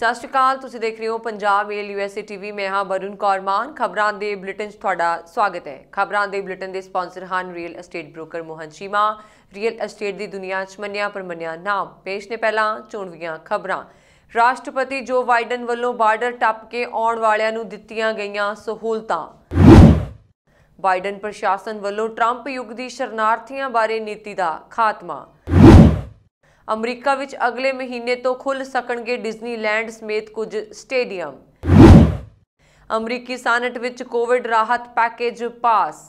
ਸਤਿ ਸ਼੍ਰੀ ਅਕਾਲ ਤੁਸੀਂ ਦੇਖ ਰਹੇ ਹੋ ਪੰਜਾਬ ਮੇਲ ਯੂਐਸਏ ਟੀਵੀ ਮੈਂ ਹਾਂ ਬਰੁਨ ਕੌਰਮਾਨ ਖਬਰਾਂ ਦੇ ਬੁਲੇਟਿਨ 'ਚ ਤੁਹਾਡਾ ਸਵਾਗਤ ਹੈ ਖਬਰਾਂ ਦੇ ਬੁਲੇਟਿਨ ਦੇ ਸਪਾਂਸਰ ਹਨ real estate broker Mohan Shima real estate ਦੀ ਦੁਨੀਆ 'ਚ ਮੰਨਿਆ ਮੰਨਿਆ ਨਾਮ ਪੇਸ਼ ਨੇ ਪਹਿਲਾਂ ਚੋਣਵੀਆਂ ਖਬਰਾਂ ਰਾਸ਼ਟਰਪਤੀ ਜੋ ਵਾਈਡਨ ਵੱਲੋਂ ਬਾਰਡਰ ਟੱਪ ਕੇ ਆਉਣ ਵਾਲਿਆਂ ਨੂੰ ਦਿੱਤੀਆਂ ਗਈਆਂ ਸਹੂਲਤਾਂ ਬਾਈਡਨ ਪ੍ਰਸ਼ਾਸਨ ਵੱਲੋਂ ਟਰੰਪ ਯੁੱਗ ਦੀ ਸ਼ਰਨਾਰਥੀਆਂ ਬਾਰੇ ਨੀਤੀ ਦਾ ਖਾਤਮਾ ਅਮਰੀਕਾ ਵਿੱਚ ਅਗਲੇ ਮਹੀਨੇ ਤੋਂ ਖੁੱਲ ਸਕਣਗੇ ਡਿਜ਼ਨੀਲੈਂਡ ਸਮੇਤ ਕੁਝ ਸਟੇਡੀਅਮ ਅਮਰੀਕੀ ਸੈਨੇਟ ਵਿੱਚ ਕੋਵਿਡ ਰਾਹਤ ਪੈਕੇਜ ਪਾਸ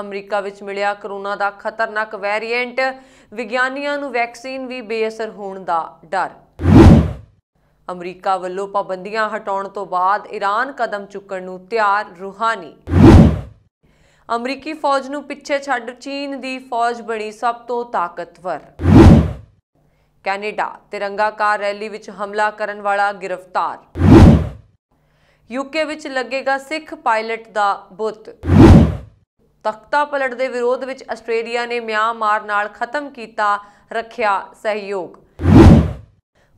ਅਮਰੀਕਾ ਵਿੱਚ ਮਿਲਿਆ ਕਰੋਨਾ ਦਾ ਖਤਰਨਾਕ ਵੈਰੀਐਂਟ ਵਿਗਿਆਨੀਆਂ ਨੂੰ ਵੈਕਸੀਨ ਵੀ ਬੇਅਸਰ ਹੋਣ ਦਾ ਡਰ ਅਮਰੀਕਾ ਵੱਲੋਂ ਪਾਬੰਦੀਆਂ ਹਟਾਉਣ ਤੋਂ ਬਾਅਦ ਈਰਾਨ ਕਦਮ ਚੁੱਕਣ ਨੂੰ ਤਿਆਰ ਰੂਹਾਨੀ ਅਮਰੀਕੀ ਫੌਜ ਨੂੰ ਪਿੱਛੇ ਛੱਡ ਚੀਨ ਦੀ ਫੌਜ ਬਣੀ ਸਭ ਤੋਂ ਤਾਕਤਵਰ ਕੈਨੇਡਾ ਤਿਰੰਗਾ ਕਾਰ ਰੈਲੀ ਵਿੱਚ ਹਮਲਾ ਕਰਨ ਵਾਲਾ ਗ੍ਰਿਫਤਾਰ ਯੂਕੇ ਵਿੱਚ ਲੱਗੇਗਾ ਸਿੱਖ ਪਾਇਲਟ ਦਾ ਬੁੱਤ ਤਖਤਾ ਪਲਟ ਦੇ ਵਿਰੋਧ ਵਿੱਚ ਆਸਟ੍ਰੇਲੀਆ ਨੇ ਮਿਆਂਮਾਰ ਨਾਲ ਖਤਮ ਕੀਤਾ ਰੱਖਿਆ ਸਹਿਯੋਗ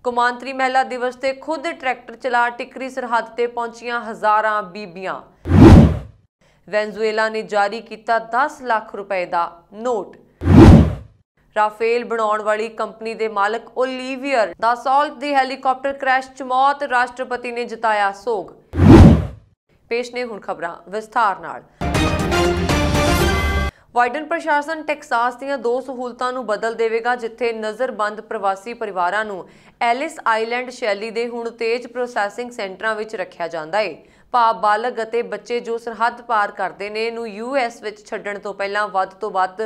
ਕੁਮਾਂਤਰੀ ਮਹਿਲਾ ਦਿਵਸ ਤੇ ਖੁਦ ਟਰੈਕਟਰ ਚਲਾ ਟਿਕਰੀ ਸਰਹੱਦ ਤੇ ਪਹੁੰਚੀਆਂ ਹਜ਼ਾਰਾਂ ਬੀਬੀਆਂ ਵੈਨਜ਼ੂਏਲਾ ਨੇ ਜਾਰੀ ਕੀਤਾ 10 ਲੱਖ ਰੁਪਏ ਦਾ ਨੋਟ ਰਾਫੇਲ ਬਣਾਉਣ ਵਾਲੀ ਕੰਪਨੀ ਦੇ ਮਾਲਕ ਓਲੀਵੀਅਰ ਦਾ ਸੌਲਟ ਦੀ ਹੈਲੀਕਾਪਟਰ ਕ੍ਰੈਸ਼ ਚ ਮੌਤ ਰਾਸ਼ਟਰਪਤੀ ਨੇ ਜਤਾਇਆ ਸੋਗ ਪੇਸ਼ ਨੇ ਹੁਣ ਖਬਰਾਂ ਵਿਸਥਾਰ ਨਾਲ ਵਾਈਡਨ ਪ੍ਰਸ਼ਾਸਨ ਟੈਕਸਾਸ ਦੀਆਂ ਦੋ ਸਹੂਲਤਾਂ ਨੂੰ ਬਦਲ ਦੇਵੇਗਾ ਜਿੱਥੇ ਨਜ਼ਰਬੰਦ ਪ੍ਰਵਾਸੀ ਪਰਿਵਾਰਾਂ ਨੂੰ ਐਲਿਸ ਆਈਲੈਂਡ ਸ਼ੈਲੀ ਦੇ ਹੁਣ ਤੇਜ਼ ਪ੍ਰੋਸੈਸਿੰਗ ਸੈਂਟਰਾਂ ਵਿੱਚ ਰੱਖਿਆ ਜਾਂਦਾ ਹੈ ਬਾਲਗ ਅਤੇ ਬੱਚੇ ਜੋ ਸਰਹੱਦ ਪਾਰ ਕਰਦੇ ਨੇ ਨੂੰ ਯੂਐਸ ਵਿੱਚ ਛੱਡਣ ਤੋਂ ਪਹਿਲਾਂ ਵੱਧ ਤੋਂ ਵੱਧ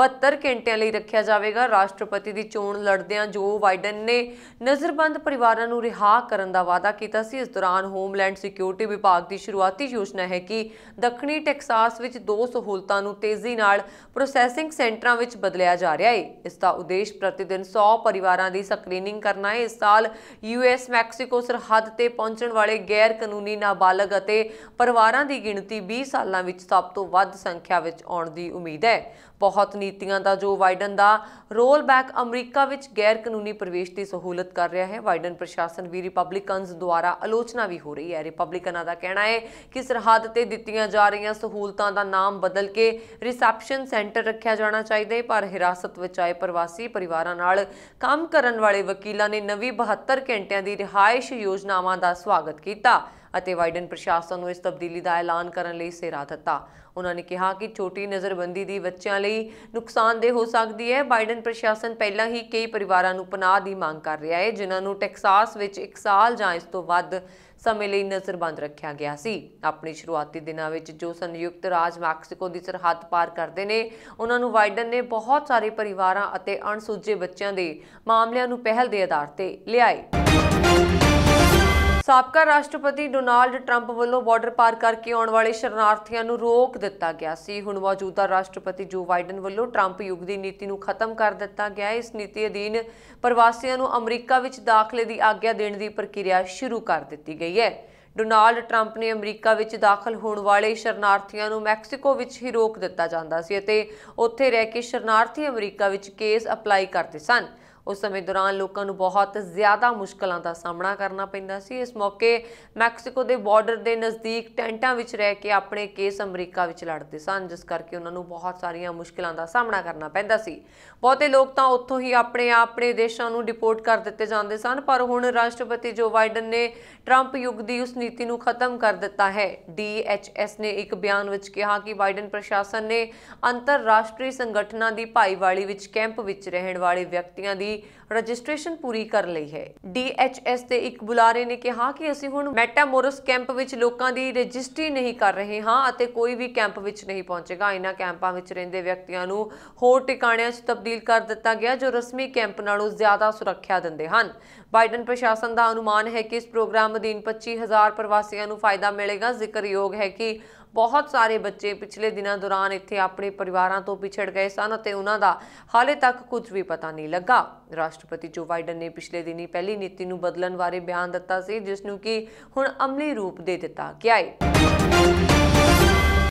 72 ਘੰਟਿਆਂ ਲਈ ਰੱਖਿਆ ਜਾਵੇਗਾ ਰਾਸ਼ਟਰਪਤੀ ਦੀ ਚੋਣ ਲੜਦਿਆਂ ਜੋ ਵਾਈਡਨ ਨੇ ਨਜ਼ਰਬੰਦ ਪਰਿਵਾਰਾਂ ਨੂੰ ਰਿਹਾ ਕਰਨ ਦਾ ਵਾਅਦਾ ਕੀਤਾ ਸੀ ਇਸ ਦੌਰਾਨ ਹੋਮਲੈਂਡ ਸਿਕਿਉਰਿਟੀ ਵਿਭਾਗ ਦੀ ਸ਼ੁਰੂਆਤੀ ਯੋਜਨਾ ਹੈ ਕਿ ਦੱਖਣੀ ਟੈਕਸਾਸ ਵਿੱਚ ਦੋ ਸਹੂਲਤਾਂ ਨੂੰ ਤੇਜ਼ੀ ਨਾਲ ਪ੍ਰੋਸੈਸਿੰਗ ਸੈਂਟਰਾਂ ਵਿੱਚ ਬਦਲਿਆ ਜਾ ਰਿਹਾ ਹੈ ਇਸ ਦਾ ਉਦੇਸ਼ ਪ੍ਰਤੀ ਦਿਨ 100 ਪਰਿਵਾਰਾਂ ਦੀ ਸਕਰੀਨਿੰਗ ਕਰਨਾ ਹੈ ਇਸ ਸਾਲ ਯੂਐਸ ਮੈਕਸੀਕੋ ਸਰਹੱਦ ਤੇ ਪਹੁੰਚਣ ਵਾਲੇ ਗੈਰ ਕਾਨੂੰਨੀ ਨਾਬਾਲਗ ਅਤੇ ਪਰਿਵਾਰਾਂ ਦੀ ਗਿਣਤੀ 20 ਸਾਲਾਂ ਵਿੱਚ ਸਭ ਤੋਂ ਵੱਧ ਸੰਖਿਆ ਵਿੱਚ ਆਉਣ ਦੀ ਉਮੀਦ ਹੈ ਬਹੁਤ ਨੀਤੀਆਂ ਦਾ ਜੋ ਵਾਈਡਨ ਦਾ ਰੋਲ ਬੈਕ ਅਮਰੀਕਾ ਵਿੱਚ ਗੈਰ ਕਾਨੂੰਨੀ ਪ੍ਰਵੇਸ਼ ਦੀ ਸਹੂਲਤ ਕਰ ਰਿਹਾ ਹੈ ਵਾਈਡਨ ਪ੍ਰਸ਼ਾਸਨ ਵੀ ਰਿਪਬਲਿਕਨਸ ਦੁਆਰਾ ਆਲੋਚਨਾ ਵੀ ਹੋ ਰਹੀ ਹੈ ਰਿਪਬਲਿਕਨਾਂ ਦਾ ਕਹਿਣਾ ਹੈ ਕਿ ਸਰਹੱਦ ਤੇ ਦਿੱਤੀਆਂ ਜਾ ਰਹੀਆਂ ਸਹੂਲਤਾਂ ਦਾ ਨਾਮ ਬਦਲ ਕੇ ਰਿਸੈਪਸ਼ਨ ਸੈਂਟਰ ਰੱਖਿਆ ਜਾਣਾ ਚਾਹੀਦਾ ਹੈ ਪਰ ਹਿਰਾਸਤ ਵਿੱਚ ਆਏ ਪ੍ਰਵਾਸੀ ਪਰਿਵਾਰਾਂ ਨਾਲ ਕੰਮ ਕਰਨ ਵਾਲੇ ਵਕੀਲਾਂ ਨੇ ਨਵੀਂ 72 ਘੰਟਿਆਂ ਦੀ ਰਿਹਾਇਸ਼ ਯੋਜਨਾਵਾਂ ਦਾ ਸਵਾਗਤ ਕੀਤਾ ਅਤੇ ਵਾਈਡਨ ਪ੍ਰਸ਼ਾਸਨ ਨੂੰ ਇਸ ਤਬਦੀਲੀ ਦਾ ਐਲਾਨ ਕਰਨ ਲਈ ਸਿਰਾ ਦਿੱਤਾ ਉਹਨਾਂ ਨੇ ਕਿਹਾ ਕਿ ਛੋਟੀ ਨਜ਼ਰਬੰਦੀ ਦੀ ਬੱਚਿਆਂ ਲਈ ਨੁਕਸਾਨਦੇ ਹੋ ਸਕਦੀ ਹੈ ਬਾਈਡਨ ਪ੍ਰਸ਼ਾਸਨ ਪਹਿਲਾਂ ਹੀ ਕਈ ਪਰਿਵਾਰਾਂ ਨੂੰ ਪਨਾਹ ਦੀ ਮੰਗ ਕਰ ਰਿਹਾ ਹੈ ਜਿਨ੍ਹਾਂ ਨੂੰ ਟੈਕਸਾਸ ਵਿੱਚ 1 ਸਾਲ ਜਾਂ ਇਸ ਤੋਂ ਵੱਧ ਸਮੇਂ ਲਈ ਨਜ਼ਰਬੰਦ ਰੱਖਿਆ ਗਿਆ ਸੀ ਆਪਣੀ ਸ਼ੁਰੂਆਤੀ ਦਿਨਾਂ ਵਿੱਚ ਜੋ ਸੰਯੁਕਤ ਰਾਜ ਮੈਕਸੀਕੋ ਦੀ ਸਰਹੱਦ ਪਾਰ ਕਰਦੇ ਨੇ ਉਹਨਾਂ ਨੂੰ ਵਾਈਡਨ ਨੇ ਬਹੁਤ ਸਾਰੇ ਪਰਿਵਾਰਾਂ ਅਤੇ ਅਣਸੁਝੇ ਬੱਚਿਆਂ ਦੇ ਮਾਮਲਿਆਂ ਨੂੰ ਪਹਿਲ ਦੇ ਆਧਾਰ ਤੇ ਲਿਆਏ ਸਾਬਕਾ ਰਾਸ਼ਟਰਪਤੀ ਡੋਨਾਲਡ ਟਰੰਪ ਵੱਲੋਂ ਬਾਰਡਰ ਪਾਰ ਕਰਕੇ ਆਉਣ ਵਾਲੇ ਸ਼ਰਨਾਰਥੀਆਂ ਨੂੰ ਰੋਕ ਦਿੱਤਾ ਗਿਆ ਸੀ ਹੁਣ ਮੌਜੂਦਾ ਰਾਸ਼ਟਰਪਤੀ ਜੋ ਬਾਈਡਨ ਵੱਲੋਂ ਟਰੰਪ ਯੁੱਗ ਦੀ ਨੀਤੀ ਨੂੰ ਖਤਮ ਕਰ ਦਿੱਤਾ ਗਿਆ ਹੈ ਇਸ ਨੀਤੀ ਅਧੀਨ ਪ੍ਰਵਾਸੀਆਂ ਨੂੰ ਅਮਰੀਕਾ ਵਿੱਚ ਦਾਖਲੇ ਦੀ ਆਗਿਆ ਦੇਣ ਦੀ ਪ੍ਰਕਿਰਿਆ ਸ਼ੁਰੂ ਕਰ ਦਿੱਤੀ ਗਈ ਹੈ ਡੋਨਾਲਡ ਟਰੰਪ ਨੇ ਅਮਰੀਕਾ ਵਿੱਚ ਦਾਖਲ ਹੋਣ ਵਾਲੇ ਸ਼ਰਨਾਰਥੀਆਂ ਨੂੰ ਮੈਕਸੀਕੋ ਵਿੱਚ ਹੀ ਰੋਕ ਦਿੱਤਾ ਜਾਂਦਾ ਸੀ ਅਤੇ ਉੱਥੇ ਰਹਿ ਕੇ ਸ਼ਰਨਾਰਥੀ ਅਮਰੀਕਾ ਵਿੱਚ ਕੇਸ ਅਪਲਾਈ ਕਰਦੇ ਸਨ ਉਸ ਸਮੇਂ ਦੌਰਾਨ ਲੋਕਾਂ ਨੂੰ ਬਹੁਤ ਜ਼ਿਆਦਾ ਮੁਸ਼ਕਲਾਂ ਦਾ ਸਾਹਮਣਾ ਕਰਨਾ ਪੈਂਦਾ ਸੀ ਇਸ ਮੌਕੇ ਮੈਕਸੀਕੋ ਦੇ ਬਾਰਡਰ ਦੇ ਨਜ਼ਦੀਕ ਟੈਂਟਾਂ ਵਿੱਚ ਰਹਿ ਕੇ ਆਪਣੇ ਕੇਸ ਅਮਰੀਕਾ ਵਿੱਚ ਲੜਦੇ ਸਨ ਜਿਸ ਕਰਕੇ ਉਹਨਾਂ ਨੂੰ ਬਹੁਤ ਸਾਰੀਆਂ ਮੁਸ਼ਕਲਾਂ ਦਾ ਸਾਹਮਣਾ ਕਰਨਾ ਪੈਂਦਾ ਸੀ ਬਹੁਤੇ ਲੋਕ ਤਾਂ ਉੱਥੋਂ ਹੀ ਆਪਣੇ ਆਪਣੇ ਦੇਸ਼ਾਂ ਨੂੰ ਡਿਪੋਰਟ ਕਰ ਦਿੱਤੇ ਜਾਂਦੇ ਸਨ ਪਰ ਹੁਣ ਰਾਸ਼ਟਰਪਤੀ ਜੋ ਬਾਈਡਨ ਨੇ ਟਰੰਪ ਯੁੱਗ ਦੀ ਉਸ ਨੀਤੀ ਨੂੰ ਖਤਮ ਕਰ ਦਿੱਤਾ ਹੈ ਡੀਐਚਐਸ ਨੇ ਇੱਕ ਬਿਆਨ ਵਿੱਚ ਕਿਹਾ ਕਿ ਬਾਈਡਨ ਪ੍ਰਸ਼ਾਸਨ ਨੇ ਅੰਤਰਰਾਸ਼ਟਰੀ ਸੰਗਠਨਾਂ ਦੀ ਭਾਈਵਾਲੀ ਵਿੱਚ ਕੈਂਪ ਵਿੱਚ ਰਹਿਣ ਵਾਲੇ ਵਿਅਕਤੀਆਂ ਦੀ ਦੀ ਰਜਿਸਟ੍ਰੇਸ਼ਨ ਪੂਰੀ ਕਰ ਲਈ ਹੈ ਡੀਐਚਐਸ ਦੇ ਇੱਕ ਬੁਲਾਰੇ ਨੇ ਕਿਹਾ ਕਿ ਅਸੀਂ ਹੁਣ ਮੈਟਾਮੋਰਸ ਕੈਂਪ ਵਿੱਚ ਲੋਕਾਂ ਦੀ ਰਜਿਸਟਰੀ ਨਹੀਂ ਕਰ ਰਹੇ ਹਾਂ ਅਤੇ ਕੋਈ ਵੀ ਕੈਂਪ ਵਿੱਚ ਨਹੀਂ ਪਹੁੰਚੇਗਾ ਇਹਨਾਂ ਕੈਂਪਾਂ ਵਿੱਚ ਰਹਿੰਦੇ ਵਿਅਕਤੀਆਂ ਨੂੰ ਹੋਰ ਟਿਕਾਣਿਆਂ 'ਚ ਤਬਦੀਲ ਕਰ ਦਿੱਤਾ ਗਿਆ ਜੋ ਰਸਮੀ ਕੈਂਪ ਨਾਲੋਂ ਜ਼ਿਆਦਾ ਸੁਰੱਖਿਆ ਦਿੰਦੇ ਹਨ ਬਾਈਡਨ ਪ੍ਰਸ਼ਾਸਨ ਦਾ ਅਨੁਮਾਨ ਹੈ ਕਿ ਇਸ ਪ੍ਰੋਗਰਾਮ ਅਧੀਨ 25000 ਪ੍ਰਵਾਸੀਆਂ ਨੂੰ ਫਾਇਦਾ ਮਿਲੇਗਾ ਜ਼ਿਕਰਯੋਗ ਹੈ ਕਿ ਬਹੁਤ ਸਾਰੇ ਬੱਚੇ ਪਿਛਲੇ ਦਿਨਾਂ ਦੌਰਾਨ ਇੱਥੇ ਆਪਣੇ ਪਰਿਵਾਰਾਂ ਤੋਂ ਪਿਛੜ ਗਏ ਸਨ ਅਤੇ ਉਹਨਾਂ ਦਾ ਹਾਲੇ ਤੱਕ ਕੁਝ ਵੀ ਪਤਾ ਨਹੀਂ ਲੱਗਾ ਰਾਸ਼ਟਰਪਤੀ ਜੋ ਬਾਈਡਨ ਨੇ ਪਿਛਲੇ ਦਿਨੀ ਪਹਿਲੀ ਨੀਤੀ ਨੂੰ ਬਦਲਣ ਬਾਰੇ ਬਿਆਨ ਦਿੱਤਾ ਸੀ ਜਿਸ ਨੂੰ ਕਿ ਹੁਣ ਅਮਲੀ ਰੂਪ ਦੇ ਦਿੱਤਾ ਗਿਆ ਹੈ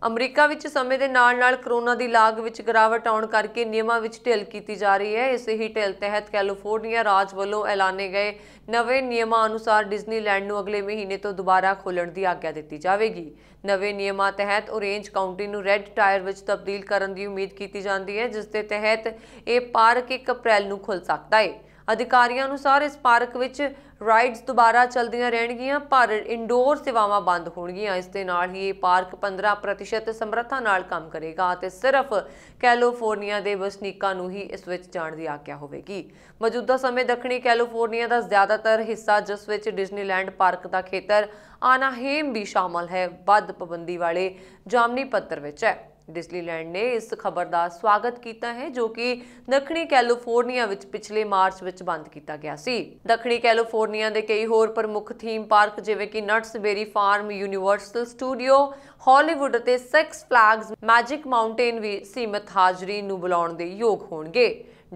ਅਮਰੀਕਾ ਵਿੱਚ ਸਮੇਂ ਦੇ ਨਾਲ-ਨਾਲ ਕਰੋਨਾ ਦੀ ਲਾਗ ਵਿੱਚ ਗਰਾਵਟ ਆਉਣ ਕਰਕੇ ਨਿਯਮਾਂ ਵਿੱਚ ਢਿੱਲ ਕੀਤੀ ਜਾ ਰਹੀ ਹੈ ਇਸੇ ਹੀ ਢਿੱਲ ਤਹਿਤ ਕੈਲੀਫੋਰਨੀਆ ਰਾਜ ਵੱਲੋਂ ਐਲਾਨੇ ਗਏ ਨਵੇਂ ਨਿਯਮਾਂ ਅਨੁਸਾਰ ਡਿਜ਼ਨੀਲੈਂਡ ਨੂੰ ਅਗਲੇ ਮਹੀਨੇ ਤੋਂ ਦੁਬਾਰਾ ਖੋਲਣ ਦੀ ਆਗਿਆ ਦਿੱਤੀ ਜਾਵੇਗੀ ਨਵੇਂ ਨਿਯਮਾਂ ਤਹਿਤ ਔਰੇਂਜ ਕਾਉਂਟੀ ਨੂੰ ਰੈੱਡ ਟਾਇਰ ਵਿੱਚ ਤਬਦੀਲ ਕਰਨ ਦੀ ਉਮੀਦ ਕੀਤੀ ਜਾਂਦੀ ਹੈ ਜਿਸ ਦੇ ਤਹਿਤ ਇਹ ਪਾਰਕ 1 ਅਪ੍ਰੈਲ ਨੂੰ ਖੁੱਲ ਸਕਦਾ ਹੈ ਅਧਿਕਾਰੀਆਂ ਅਨੁਸਾਰ ਇਸ ਪਾਰਕ ਵਿੱਚ ਰਾਈਡਸ ਦੁਬਾਰਾ ਚਲਦੀਆਂ ਰਹਿਣਗੀਆਂ ਪਰ ਇਨਡੋਰ ਸੇਵਾਵਾਂ ਬੰਦ ਹੋਣਗੀਆਂ ਇਸ ਦੇ ਨਾਲ ਹੀ ਇਹ ਪਾਰਕ 15% ਸਮਰੱਥਾ ਨਾਲ ਕੰਮ ਕਰੇਗਾ ਅਤੇ ਸਿਰਫ ਕੈਲੀਫੋਰਨੀਆ ਦੇ ਵਸਨੀਕਾਂ ਨੂੰ ਹੀ ਇਸ ਵਿੱਚ ਜਾਣ ਦੀ ਆਗਿਆ ਹੋਵੇਗੀ ਮੌਜੂਦਾ ਸਮੇਂ ਦੱਖਣੀ ਕੈਲੀਫੋਰਨੀਆ ਦਾ ਜ਼ਿਆਦਾਤਰ ਹਿੱਸਾ ਜਿਸ ਵਿੱਚ ਡਿਜ਼ਨੀਲੈਂਡ ਪਾਰਕ ਦਾ ਖੇਤਰ ਆਨਾਹੇਮ ਵੀ ਸ਼ਾਮਲ ਹੈ ਵੱਧ ਪਾਬੰਦੀ ਵਾਲੇ ਜਾਮਨੀ ਪੱਤਰ ਵਿੱਚ ਹੈ ਡਿਸਲੀਲੈਂਡ ਨੇ ਇਸ ਖਬਰ ਦਾ ਸਵਾਗਤ ਕੀਤਾ ਹੈ ਜੋ ਕਿ ਦੱਖਣੀ ਕੈਲੀਫੋਰਨੀਆ ਵਿੱਚ ਪਿਛਲੇ ਮਾਰਚ ਵਿੱਚ ਬੰਦ ਕੀਤਾ ਗਿਆ ਸੀ ਦੱਖਣੀ ਕੈਲੀਫੋਰਨੀਆ ਦੇ ਕਈ ਹੋਰ ਪ੍ਰਮੁੱਖ ਥੀਮ ਪਾਰਕ ਜਿਵੇਂ ਕਿ Knott's Berry Farm Universal Studio Hollywood ਅਤੇ ਸੈਕਸ ਫਲੈਗਸ ਮੈਜਿਕ ਮਾਊਂਟੇਨ ਵੀ ਸੀਮਤ ਹਾਜ਼ਰੀ ਨੂੰ ਬੁਲਾਉਣ ਦੇ ਯੋਗ ਹੋਣਗੇ